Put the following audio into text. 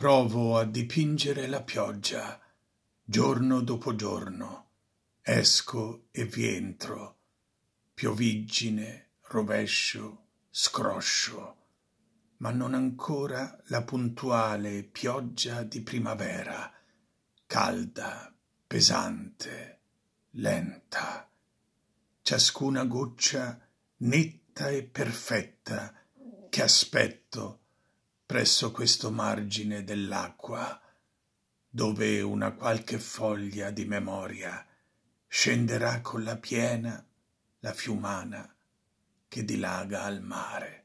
provo a dipingere la pioggia, giorno dopo giorno. Esco e vi entro, pioviggine, rovescio, scroscio, ma non ancora la puntuale pioggia di primavera, calda, pesante, lenta. Ciascuna goccia netta e perfetta che aspetto presso questo margine dell'acqua, dove una qualche foglia di memoria scenderà con la piena la fiumana che dilaga al mare.